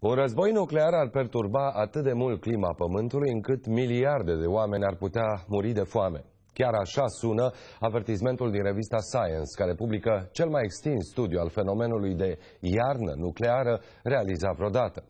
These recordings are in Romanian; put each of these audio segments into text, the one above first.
Un război nuclear ar perturba atât de mult clima Pământului încât miliarde de oameni ar putea muri de foame. Chiar așa sună avertismentul din revista Science, care publică cel mai extins studiu al fenomenului de iarnă nucleară realizat vreodată.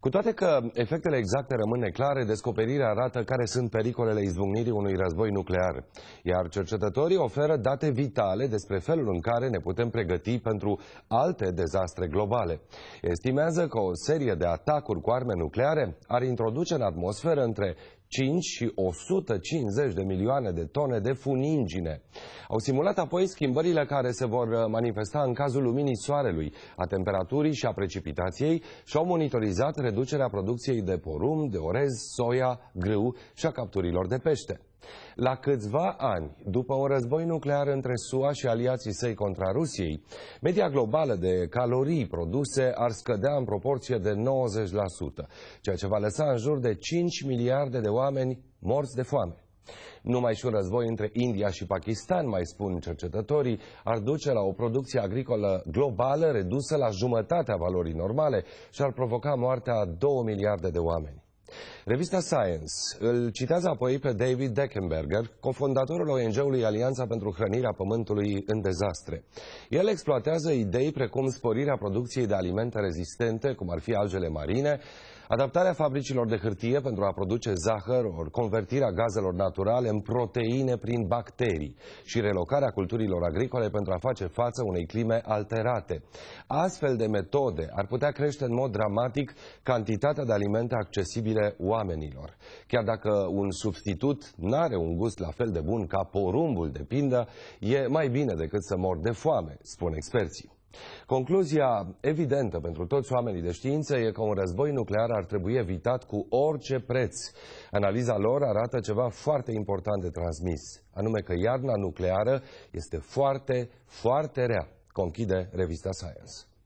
Cu toate că efectele exacte rămân neclare, descoperirea arată care sunt pericolele izbucnirii unui război nuclear. Iar cercetătorii oferă date vitale despre felul în care ne putem pregăti pentru alte dezastre globale. Estimează că o serie de atacuri cu arme nucleare ar introduce în atmosferă între 5 și 150 de milioane de tone de funingine. Au simulat apoi schimbările care se vor uh, manifesta în cazul luminii soarelui, a temperaturii și a precipitației și au monitorizat reducerea producției de porumb, de orez, soia, grâu și a capturilor de pește. La câțiva ani, după un război nuclear între SUA și aliații săi contra Rusiei, media globală de calorii produse ar scădea în proporție de 90%, ceea ce va lăsa în jur de 5 miliarde de oameni morți de foame. Nu mai și un război între India și Pakistan, mai spun cercetătorii, ar duce la o producție agricolă globală redusă la jumătatea valorii normale și ar provoca moartea a 2 miliarde de oameni. Revista Science îl citează apoi pe David Deckenberger, cofondatorul ONG-ului Alianța pentru Hrănirea Pământului în Dezastre. El exploatează idei precum sporirea producției de alimente rezistente, cum ar fi algele marine, Adaptarea fabricilor de hârtie pentru a produce zahăr, ori convertirea gazelor naturale în proteine prin bacterii și relocarea culturilor agricole pentru a face față unei clime alterate. Astfel de metode ar putea crește în mod dramatic cantitatea de alimente accesibile oamenilor. Chiar dacă un substitut n-are un gust la fel de bun ca porumbul de pindă, e mai bine decât să mor de foame, spun experții. Concluzia evidentă pentru toți oamenii de știință e că un război nuclear ar trebui evitat cu orice preț. Analiza lor arată ceva foarte important de transmis, anume că iarna nucleară este foarte, foarte rea, conchide revista Science.